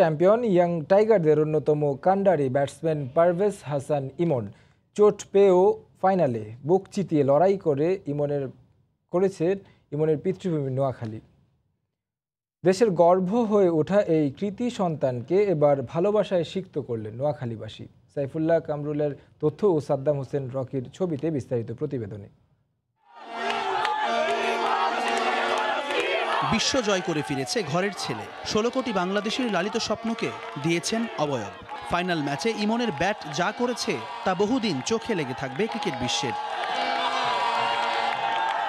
champion young টাইগারদের অন্যতম কান্ডারি ব্যাটসম্যান পারভেজ হাসান ইমন চোট পেয়েও ফাইনালে বুক চিতিয়ে লড়াই করে ইমনের করেছে ইমনের পিতৃভূমি নোয়াখালী দেশের গর্ভ হয়ে ওঠা এই কৃতি সন্তানকে এবার ভালোবাসায় সিক্ত করলেন নোয়াখালীবাসী সাইফুল্লাহ কামরুলের তথ্য ও সাদ্দাম হোসেন রকির ছবিতে বিস্তারিত প্রতিবেদনে বিশ্ব জয় করে ফিরেছে ঘরের ছেলে ষোলো কোটি বাংলাদেশের লালিত স্বপ্নকে দিয়েছেন অবয়ব ফাইনাল ম্যাচে ইমনের ব্যাট যা করেছে তা বহুদিন চোখে লেগে থাকবে ক্রিকেট বিশ্বের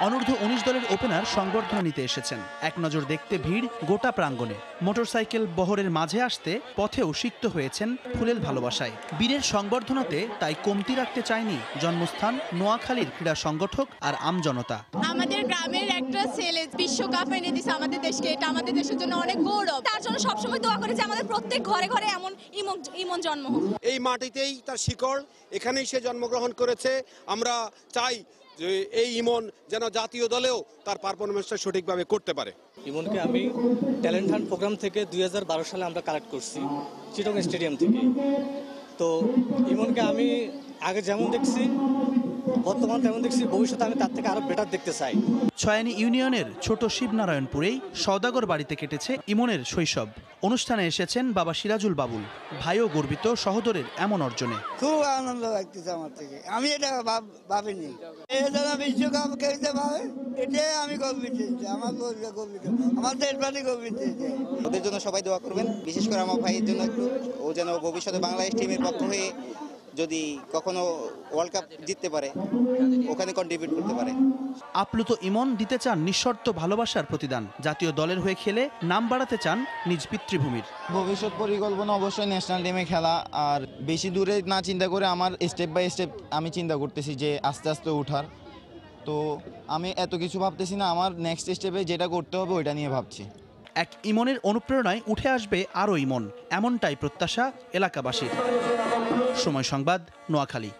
অনূর্ধ্ব উনিশ দলের ওপেনার সংবর্ধনা নিতে এসেছেন এক নজর দেখতে ভিড় গোটা প্রাঙ্গণে মোটরসাইকেল বহরের মাঝে আসতে পথেও সিক্ত হয়েছেন ফুলেল ভালোবাসায় বীরের সংবর্ধনাতে তাই কমতি রাখতে চায়নি জন্মস্থান নোয়াখালীর ক্রীড়া সংগঠক আর আমজনতা আমাদের গ্রামের একটা ছেলে বিশ্বকাপ এনে দিছে আমাদের দেশকে এটা আমাদের দেশের জন্য অনেক গৌরব তার জন্য সবসময় দোয়া করে আমাদের প্রত্যেক ঘরে ঘরে এমন ইমন ইমন জন্ম হোক এই মাটিতেই তার শিকড় এখানেই সে জন্মগ্রহণ করেছে আমরা চাই যে এই ইমন যেন জাতীয় দলেও তার পারফরমেন্সটা সঠিকভাবে করতে পারে ইমনকে আমি ট্যালেন্ট হান্ট প্রোগ্রাম থেকে দুই সালে আমরা কালেক্ট করছি চিটং স্টেডিয়াম থেকে তো ইমনকে আমি আগে যেমন দেখছি বর্তমান তেমন দেখছি ভবিষ্যতে আমি তার থেকে আরও বেটার দেখতে চাই ছয়ানি ইউনিয়নের ছোট শিবনারায়ণপুরেই সদাগর বাড়িতে কেটেছে ইমনের শৈশব অনুষ্ঠানে এসেছেন বাবা সিরাজুল বাবুল ভাইও গর্বিত সহদরের এমন অর্জনে খুব আনন্দ লাগতেছে আমার থেকে আমি এটা ভাবিনি এজন্য বিশ্বকাপ খেলতে পারে এটাই আমি গর্বিত আমার গর্বিত আমার দেশ পার্টি গর্বিত ওদের জন্য সবাই দোয়া করবেন বিশেষ করে আমার ভাইয়ের জন্য একটু ও যেন ভবিষ্যতে বাংলাদেশ টিমের পক্ষ হয়ে যদি কখনো ওয়ার্ল্ড কাপ জিততে পারে ওখানে কন্ট্রিবিউট করতে পারে আপ্লুত ইমন দিতে চান নিঃশর্ত ভালোবাসার প্রতিদান জাতীয় দলের হয়ে খেলে নাম বাড়াতে চান নিজ পিতৃভূমির ভবিষ্যৎ পরিকল্পনা অবশ্যই ন্যাশনাল টিমে খেলা আর বেশি দূরে না চিন্তা করে আমার স্টেপ বাই স্টেপ আমি চিন্তা করতেছি যে আস্তে আস্তে উঠার তো আমি এত কিছু ভাবতেছি না আমার নেক্সট স্টেপে যেটা করতে হবে ওইটা নিয়ে ভাবছি এক ইমনের অনুপ্রেরণায় উঠে আসবে আরও ইমন এমনটাই প্রত্যাশা এলাকাবাসীর সময় সংবাদ নোয়াখালী